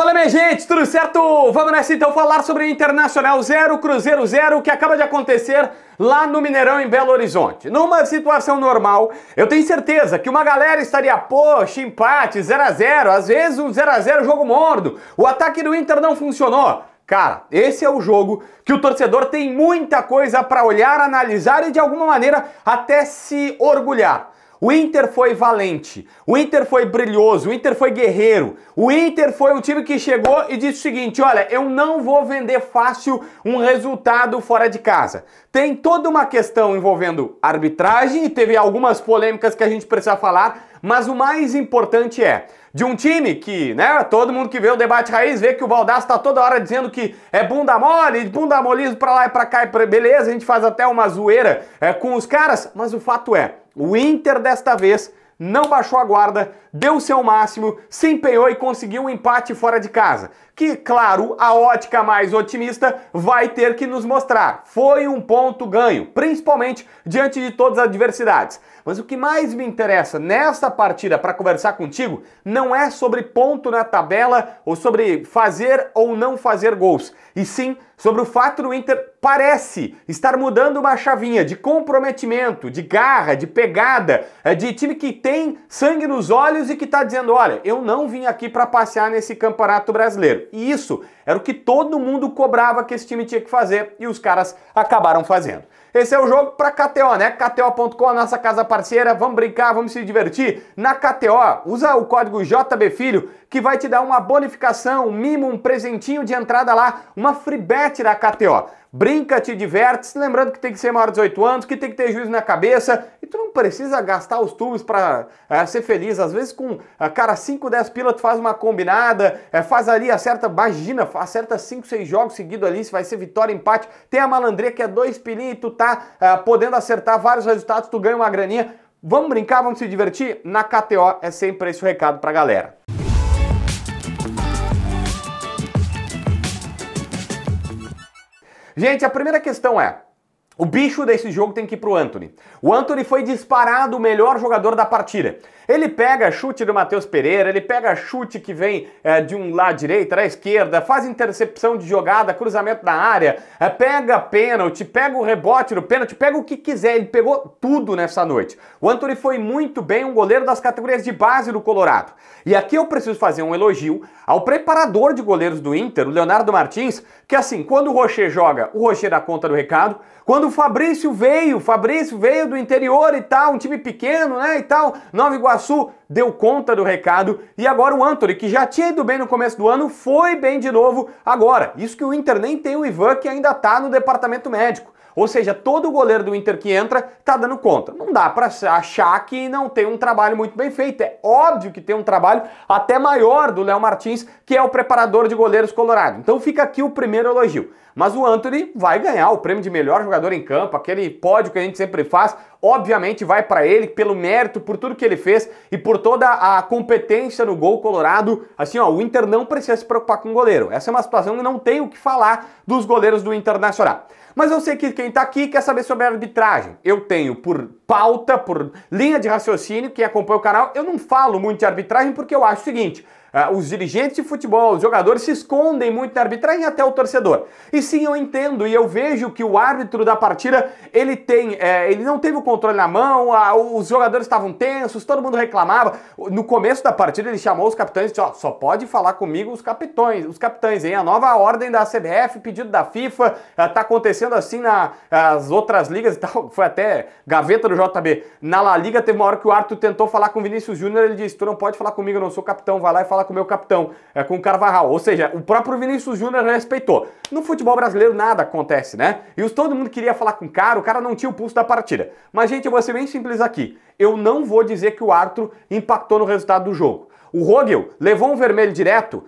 Fala minha gente, tudo certo? Vamos nessa então falar sobre Internacional 0, Cruzeiro 0, o que acaba de acontecer lá no Mineirão em Belo Horizonte. Numa situação normal, eu tenho certeza que uma galera estaria, poxa, empate, 0 a 0 às vezes um 0 a 0 jogo morno, o ataque do Inter não funcionou. Cara, esse é o jogo que o torcedor tem muita coisa para olhar, analisar e de alguma maneira até se orgulhar. O Inter foi valente, o Inter foi brilhoso, o Inter foi guerreiro. O Inter foi o time que chegou e disse o seguinte: olha, eu não vou vender fácil um resultado fora de casa. Tem toda uma questão envolvendo arbitragem e teve algumas polêmicas que a gente precisa falar, mas o mais importante é: de um time que, né, todo mundo que vê o debate raiz vê que o Baldaço tá toda hora dizendo que é bunda mole, bunda molismo pra lá e pra cá, e pra... beleza, a gente faz até uma zoeira é, com os caras, mas o fato é, o Inter desta vez não baixou a guarda, deu o seu máximo, se empenhou e conseguiu um empate fora de casa que, claro, a ótica mais otimista vai ter que nos mostrar. Foi um ponto ganho, principalmente diante de todas as adversidades. Mas o que mais me interessa nesta partida para conversar contigo não é sobre ponto na tabela ou sobre fazer ou não fazer gols, e sim sobre o fato do Inter parece estar mudando uma chavinha de comprometimento, de garra, de pegada, eh, de time que tem sangue nos olhos e que está dizendo: olha, eu não vim aqui para passear nesse campeonato brasileiro. E isso era o que todo mundo cobrava que esse time tinha que fazer e os caras acabaram fazendo. Esse é o jogo para KTO, né? KTO.com, nossa casa parceira. Vamos brincar, vamos se divertir. Na KTO, usa o código JBFilho que vai te dar uma bonificação, um mimo, um presentinho de entrada lá, uma free bet da KTO. Brinca, te diverte, lembrando que tem que ser maior de 18 anos, que tem que ter juízo na cabeça, e tu não precisa gastar os tubos para é, ser feliz. Às vezes com, é, cara, 5, 10 pila tu faz uma combinada, é, faz ali, a certa imagina, acerta 5, 6 jogos seguidos ali, se vai ser vitória, empate. Tem a malandria que é dois pilinhos e tu tá é, podendo acertar vários resultados, tu ganha uma graninha. Vamos brincar, vamos se divertir? Na KTO é sempre esse o recado pra galera. Gente, a primeira questão é: o bicho desse jogo tem que ir pro Anthony. O Anthony foi disparado o melhor jogador da partida. Ele pega chute do Matheus Pereira, ele pega chute que vem é, de um lado direito, da esquerda, faz intercepção de jogada, cruzamento na área, é, pega pênalti, pega o rebote do pênalti, pega o que quiser, ele pegou tudo nessa noite. O Anthony foi muito bem, um goleiro das categorias de base do Colorado. E aqui eu preciso fazer um elogio ao preparador de goleiros do Inter, o Leonardo Martins, que assim, quando o Rocher joga, o Rocher dá conta do recado, quando o Fabrício veio, Fabrício veio do interior e tal, um time pequeno, né, e tal, Nova Iguaçu deu conta do recado e agora o Anthony, que já tinha ido bem no começo do ano, foi bem de novo agora. Isso que o Inter nem tem o Ivan que ainda tá no departamento médico. Ou seja, todo goleiro do Inter que entra tá dando conta. Não dá para achar que não tem um trabalho muito bem feito. É óbvio que tem um trabalho até maior do Léo Martins, que é o preparador de goleiros colorado. Então fica aqui o primeiro elogio. Mas o Anthony vai ganhar o prêmio de melhor jogador em campo, aquele pódio que a gente sempre faz, obviamente vai para ele pelo mérito, por tudo que ele fez e por toda a competência no gol colorado. Assim, ó, o Inter não precisa se preocupar com o goleiro. Essa é uma situação que não tem o que falar dos goleiros do Internacional. Mas eu sei que quem está aqui quer saber sobre a arbitragem. Eu tenho por pauta, por linha de raciocínio, quem acompanha o canal, eu não falo muito de arbitragem porque eu acho o seguinte, Uh, os dirigentes de futebol, os jogadores se escondem muito na arbitragem até o torcedor. E sim, eu entendo e eu vejo que o árbitro da partida ele tem, é, ele não teve o controle na mão, a, os jogadores estavam tensos, todo mundo reclamava. No começo da partida ele chamou os capitães e disse: ó, só pode falar comigo os capitães, os capitães, hein? A nova ordem da CBF, pedido da FIFA, uh, tá acontecendo assim nas na, outras ligas e tal. Foi até gaveta do JB. Na La Liga teve uma hora que o Arthur tentou falar com o Vinícius Júnior, ele disse: "Tu não pode falar comigo, eu não sou capitão, vai lá e fala com o meu capitão", é com o Carvajal. Ou seja, o próprio Vinícius Júnior respeitou. No futebol brasileiro nada acontece, né? E os todo mundo queria falar com o cara, o cara não tinha o pulso da partida. Mas gente, eu vou ser bem simples aqui. Eu não vou dizer que o Arthur impactou no resultado do jogo. O Rogel levou um vermelho direto,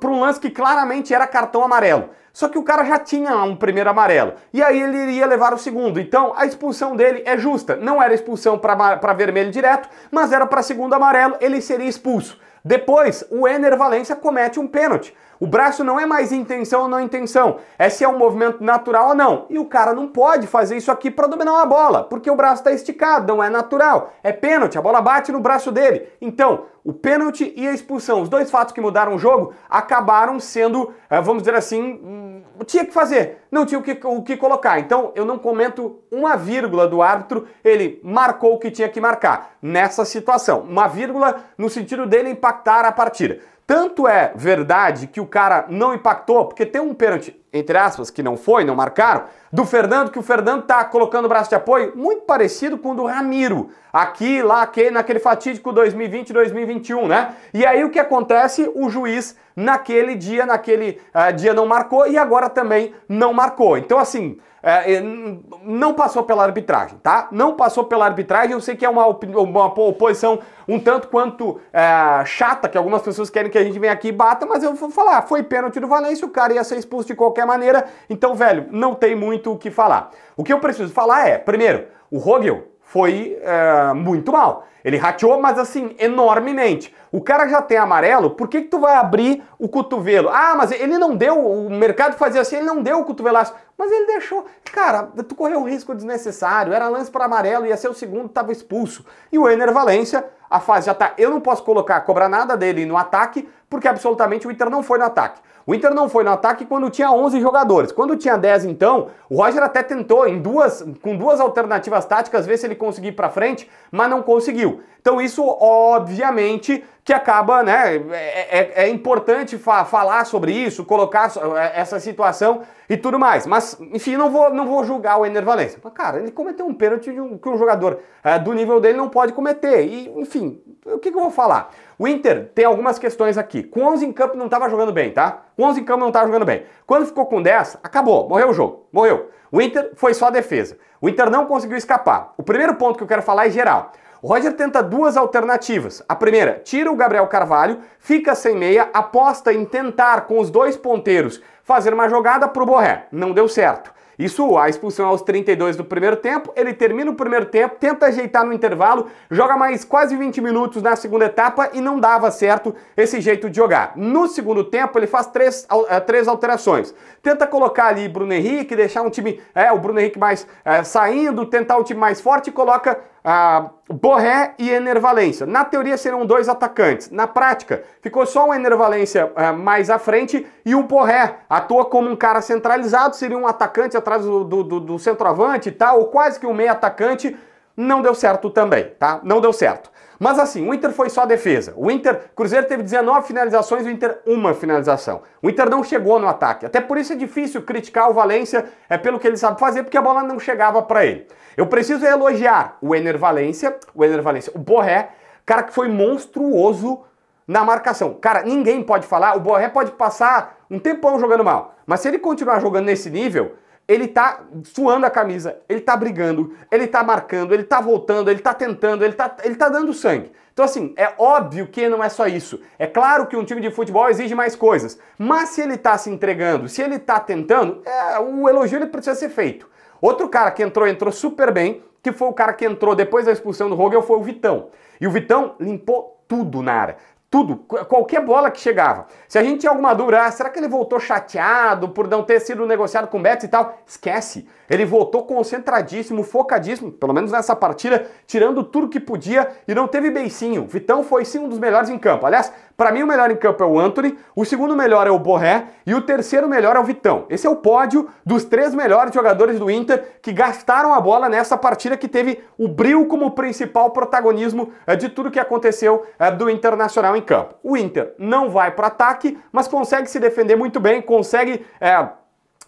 para um lance que claramente era cartão amarelo. Só que o cara já tinha um primeiro amarelo. E aí ele iria levar o segundo. Então a expulsão dele é justa. Não era expulsão para vermelho direto, mas era para segundo amarelo, ele seria expulso. Depois, o Ener Valencia comete um pênalti. O braço não é mais intenção ou não intenção, é se é um movimento natural ou não. E o cara não pode fazer isso aqui para dominar a bola, porque o braço está esticado, não é natural. É pênalti, a bola bate no braço dele. Então, o pênalti e a expulsão, os dois fatos que mudaram o jogo, acabaram sendo, eh, vamos dizer assim, hum, tinha que fazer, não tinha o que, o que colocar. Então eu não comento uma vírgula do árbitro, ele marcou o que tinha que marcar nessa situação. Uma vírgula no sentido dele impactar a partida. Tanto é verdade que o cara não impactou, porque tem um pênalti entre aspas, que não foi, não marcaram, do Fernando, que o Fernando tá colocando o braço de apoio muito parecido com o do Ramiro, aqui, lá, aqui, naquele fatídico 2020 2021, né? E aí o que acontece? O juiz naquele dia, naquele uh, dia não marcou e agora também não marcou. Então, assim, uh, não passou pela arbitragem, tá? Não passou pela arbitragem, eu sei que é uma, op uma oposição um tanto quanto uh, chata, que algumas pessoas querem que a gente venha aqui e bata, mas eu vou falar, foi pênalti do Valência, o cara ia ser expulso de qualquer qualquer maneira. Então, velho, não tem muito o que falar. O que eu preciso falar é, primeiro, o Rogel foi é, muito mal. Ele rateou, mas assim, enormemente. O cara já tem amarelo, por que, que tu vai abrir o cotovelo? Ah, mas ele não deu, o mercado fazia assim, ele não deu o cotovelaço. Mas ele deixou. Cara, tu correu um risco desnecessário. Era lance para amarelo, ia ser o segundo, tava expulso. E o Ener Valência, a fase já tá. Eu não posso colocar, cobrar nada dele no ataque, porque absolutamente o Inter não foi no ataque. O Inter não foi no ataque quando tinha 11 jogadores. Quando tinha 10, então, o Roger até tentou em duas, com duas alternativas táticas ver se ele conseguir para frente, mas não conseguiu. Então isso, obviamente, que acaba, né? É, é, é importante fa falar sobre isso, colocar é, essa situação e tudo mais. Mas, enfim, não vou, não vou julgar o Enervalência. Mas, cara, ele cometeu um pênalti um, que um jogador é, do nível dele não pode cometer. E, enfim, o que, que eu vou falar? O Inter tem algumas questões aqui. Com 11 em campo não estava jogando bem, tá? Com 11 em campo não estava jogando bem. Quando ficou com 10, acabou, morreu o jogo, morreu. O Inter foi só defesa. O Inter não conseguiu escapar. O primeiro ponto que eu quero falar é geral. O Roger tenta duas alternativas. A primeira, tira o Gabriel Carvalho, fica sem meia, aposta em tentar com os dois ponteiros fazer uma jogada para o Borré. Não deu certo. Isso, a expulsão aos 32 do primeiro tempo, ele termina o primeiro tempo, tenta ajeitar no intervalo, joga mais quase 20 minutos na segunda etapa e não dava certo esse jeito de jogar. No segundo tempo, ele faz três, eh, três alterações. Tenta colocar ali Bruno Henrique, deixar um time, é, o Bruno Henrique mais é, saindo, tentar um time mais forte e coloca ah, Borré e Enervalência. Na teoria serão dois atacantes. Na prática, ficou só um Enervalência ah, mais à frente e o Borré atua como um cara centralizado, seria um atacante atrás do, do, do centroavante e tal, ou quase que um meio atacante. Não deu certo também, tá? Não deu certo. Mas assim, o Inter foi só defesa. O Inter, Cruzeiro teve 19 finalizações, o Inter uma finalização. O Inter não chegou no ataque. Até por isso é difícil criticar o Valência, é pelo que ele sabe fazer, porque a bola não chegava para ele. Eu preciso elogiar o Ener Valência, o Ener Valência, o Borré, cara que foi monstruoso na marcação. Cara, ninguém pode falar, o Borré pode passar um tempão jogando mal, mas se ele continuar jogando nesse nível, ele tá suando a camisa, ele tá brigando, ele tá marcando, ele tá voltando, ele tá tentando, ele tá, ele tá dando sangue. Então, assim, é óbvio que não é só isso. É claro que um time de futebol exige mais coisas. Mas se ele tá se entregando, se ele tá tentando, é, o elogio ele precisa ser feito. Outro cara que entrou, entrou super bem, que foi o cara que entrou depois da expulsão do Rogel, foi o Vitão. E o Vitão limpou tudo na área. Tudo, qualquer bola que chegava. Se a gente tinha alguma dúvida, ah, será que ele voltou chateado por não ter sido negociado com o Betis e tal? Esquece. Ele voltou concentradíssimo, focadíssimo, pelo menos nessa partida, tirando tudo que podia e não teve beicinho. Vitão foi sim um dos melhores em campo. Aliás, para mim, o melhor em campo é o Anthony, o segundo melhor é o Borré e o terceiro melhor é o Vitão. Esse é o pódio dos três melhores jogadores do Inter que gastaram a bola nessa partida que teve o Bril como principal protagonismo eh, de tudo que aconteceu eh, do Internacional em campo. O Inter não vai para ataque, mas consegue se defender muito bem, consegue. É,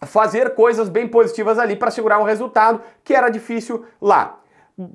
fazer coisas bem positivas ali para segurar um resultado que era difícil lá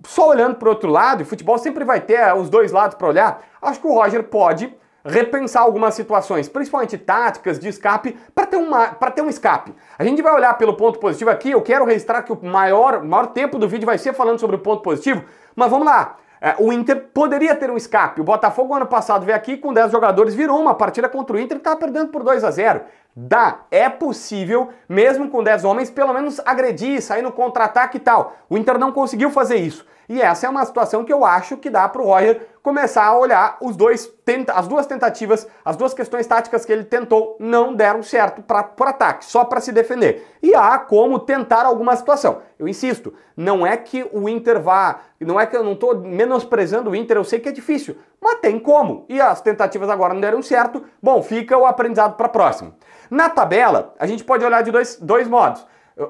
só olhando para o outro lado, e futebol sempre vai ter os dois lados para olhar, acho que o Roger pode repensar algumas situações, principalmente táticas de escape, para ter, uma, ter um escape. A gente vai olhar pelo ponto positivo aqui, eu quero registrar que o maior, maior tempo do vídeo vai ser falando sobre o ponto positivo, mas vamos lá. É, o Inter poderia ter um escape. O Botafogo ano passado veio aqui com 10 jogadores, virou uma partida contra o Inter e estava tá perdendo por 2 a 0 Dá, é possível, mesmo com 10 homens, pelo menos agredir, sair no contra-ataque e tal. O Inter não conseguiu fazer isso. E essa é uma situação que eu acho que dá para o Roger começar a olhar os dois tenta, as duas tentativas, as duas questões táticas que ele tentou não deram certo para o ataque, só para se defender. E há como tentar alguma situação. Eu insisto, não é que o Inter vá, não é que eu não estou menosprezando o Inter, eu sei que é difícil, mas tem como. E as tentativas agora não deram certo. Bom, fica o aprendizado para próximo. Na tabela, a gente pode olhar de dois, dois modos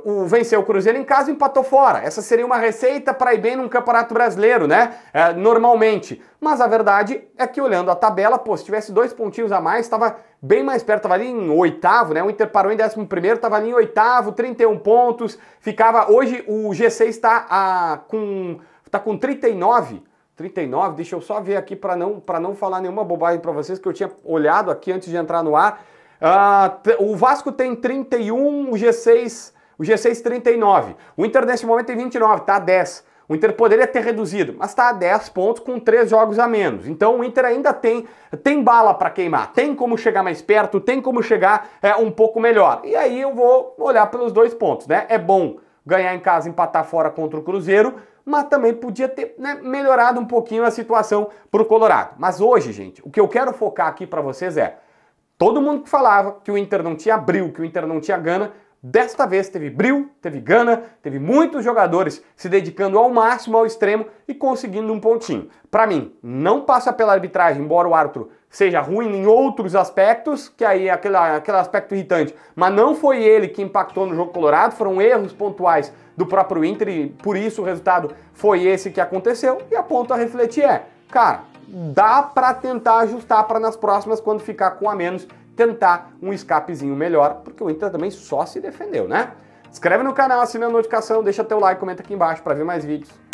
o venceu o Cruzeiro em casa e empatou fora. Essa seria uma receita para ir bem num campeonato brasileiro, né? É, normalmente. Mas a verdade é que olhando a tabela, pô, se tivesse dois pontinhos a mais, estava bem mais perto, estava ali em oitavo, né? O Inter parou em décimo primeiro, estava ali em oitavo, 31 pontos. Ficava. Hoje o G6 está a... com. tá com 39. 39, deixa eu só ver aqui para não, pra não falar nenhuma bobagem para vocês, que eu tinha olhado aqui antes de entrar no ar. Uh, o Vasco tem 31, o G6 o G6, 39. O Inter nesse momento tem 29, está a 10. O Inter poderia ter reduzido, mas está a 10 pontos com 3 jogos a menos. Então o Inter ainda tem, tem bala para queimar, tem como chegar mais perto, tem como chegar é, um pouco melhor. E aí eu vou olhar pelos dois pontos, né? É bom ganhar em casa, empatar fora contra o Cruzeiro, mas também podia ter né, melhorado um pouquinho a situação para o Colorado. Mas hoje, gente, o que eu quero focar aqui para vocês é todo mundo que falava que o Inter não tinha abril, que o Inter não tinha gana, Desta vez teve Bril, teve Gana, teve muitos jogadores se dedicando ao máximo ao extremo e conseguindo um pontinho. Para mim, não passa pela arbitragem, embora o árbitro seja ruim em outros aspectos, que aí é aquele, aquele aspecto irritante, mas não foi ele que impactou no jogo colorado, foram erros pontuais do próprio Inter e por isso o resultado foi esse que aconteceu. E a ponto a refletir é, cara, dá para tentar ajustar para nas próximas, quando ficar com a menos, tentar um escapezinho melhor, porque o Inter também só se defendeu, né? Inscreve no canal, assina a notificação, deixa teu like, comenta aqui embaixo para ver mais vídeos.